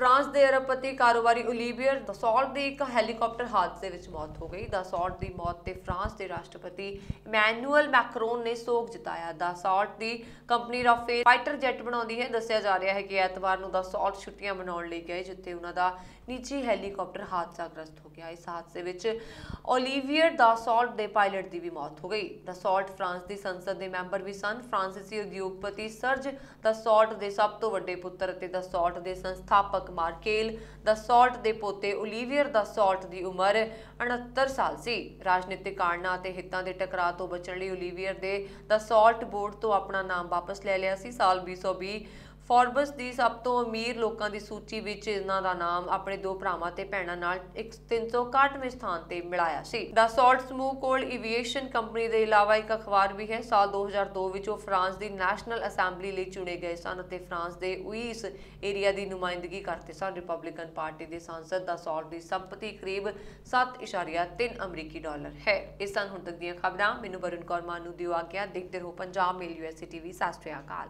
ਫਰਾਂਸ ਦੇ ਅਰਬਪਤੀ ਕਾਰੋਬਾਰੀ ਓਲੀਵੀਅਰ ਦਸੌਲਟ ਦੀ ਇੱਕ ਹੈਲੀਕਾਪਟਰ ਹਾਦਸੇ ਵਿੱਚ ਮੌਤ ਹੋ ਗਈ ਦਸੌਲਟ ਦੀ ਮੌਤ ਤੇ ਫਰਾਂਸ ਦੇ ਰਾਸ਼ਟਰਪਤੀ ਇਮੈਨੂਅਲ ਮੈਕਰੋਨ ਨੇ ਸੋਗ ਜਤਾਇਆ ਦਸੌਲਟ ਦੀ ਕੰਪਨੀ ਰਾਫੇਲ ਫਾਈਟਰ ਜੈਟ ਬਣਾਉਂਦੀ ਹੈ ਦੱਸਿਆ ਜਾ ਰਿਹਾ ਹੈ ਕਿ ਐਤਵਾਰ ਨੂੰ ਦਸੌਲਟ ਛੁੱਟੀਆਂ ਮਨਾਉਣ ਲਈ ਗਏ ਜਿੱਥੇ ਉਹਨਾਂ ਦਾ ਨਿੱਜੀ ਹੈਲੀਕਾਪਟਰ ਹਾਦਸਾਗ੍ਰਸਤ ਹੋ ਗਿਆ ਇਸ ਹਾਦਸੇ ਵਿੱਚ ਓਲੀਵੀਅਰ ਦਸੌਲਟ ਦੇ ਪਾਇਲਟ ਦੀ ਵੀ ਮੌਤ ਹੋ ਗਈ ਦਸੌਲਟ ਫਰਾਂਸ ਦੀ ਸੰਸਦ ਦੇ ਮੈਂਬਰ ਵੀ ਸਨ ਫਰਾਂਸੀਸੀ ਉਦਯੋਗਪਤੀ ਸਰਜ ਦਸੌਲਟ ਦੇ ਸਭ ਤੋਂ ਵੱਡੇ ਪੁੱਤਰ ਅਤੇ ਦਸੌਲਟ ਦੇ ਸੰਸਥਾਪਕ ਮਾਰਕੇਲ ਦਾ ਸਾਲਟ ਦੇ ਪੋਤੇ 올ਿਵੀਅਰ ਦਾ ਸਾਲਟ ਦੀ ਉਮਰ 69 ਸਾਲ ਸੀ ਰਾਜਨੀਤਿਕ ਕਾਰਨਾਂ ਅਤੇ ਹਿੱਤਾਂ ਦੇ ਟਕਰਾਅ ਤੋਂ ਬਚਣ ਲਈ 올ਿਵੀਅਰ ਦੇ ਦਾ ਸਾਲਟ ਬੋਰਡ ਤੋਂ ਆਪਣਾ ਨਾਮ ਵਾਪਸ ਲੈ ਲਿਆ ਸੀ ਸਾਲ 2020 ਫੋਰਬਸ ਦੀ ਸਭ ਤੋਂ ਅਮੀਰ ਲੋਕਾਂ ਦੀ ਸੂਚੀ ਵਿੱਚ ਇਹਨਾਂ ਦਾ ਨਾਮ ਆਪਣੇ ਦੋ ਭਰਾਵਾਂ ਤੇ ਭੈਣਾਂ ਨਾਲ 361ਵੇਂ ਸਥਾਨ ਤੇ ਮਿਲਾਇਆ ਸੀ ਦਾ ਸੌਲਟ ਸਮੂਹ ਕੋਲ ਏਵੀਏਸ਼ਨ ਕੰਪਨੀ ਦੇ ਇਲਾਵਾ ਇੱਕ ਅਖਬਾਰ ਵੀ ਹੈ ਸਾਲ 2002 ਵਿੱਚ ਉਹ ਫਰਾਂਸ ਦੀ ਨੈਸ਼ਨਲ ਅਸੈਂਬਲੀ ਲਈ ਚੁਣੇ ਗਏ ਸਨ ਅਤੇ ਫਰਾਂਸ ਦੇ ਉਈਸ ਏਰੀਆ ਦੀ ਨੁਮਾਇੰਦਗੀ ਕਰਦੇ ਸਨ ਰਿਪਬਲਿਕਨ ਪਾਰਟੀ ਦੇ ਸੰਸਦ ਦਾ ਸੌਲਟ ਦੀ ਸੰਪਤੀ ਕਰੀਬ 7.3 ਅਮਰੀਕੀ ਡਾਲਰ ਹੈ ਇਸ ਸਨ ਹੁਣ ਤੱਕ ਦੀਆਂ ਖਬਰਾਂ ਮੈਨੂੰ ਵਰੁਣ ਕੌਰ ਮਾਨੂ ਆ ਗਿਆ ਦੇਖਦੇ ਰਹੋ ਪੰਜਾਬ ਮੇਲ ਯੂਐਸਏ ਟੀਵੀ ਸਾਸਤਰੀ ਅਕਾਲ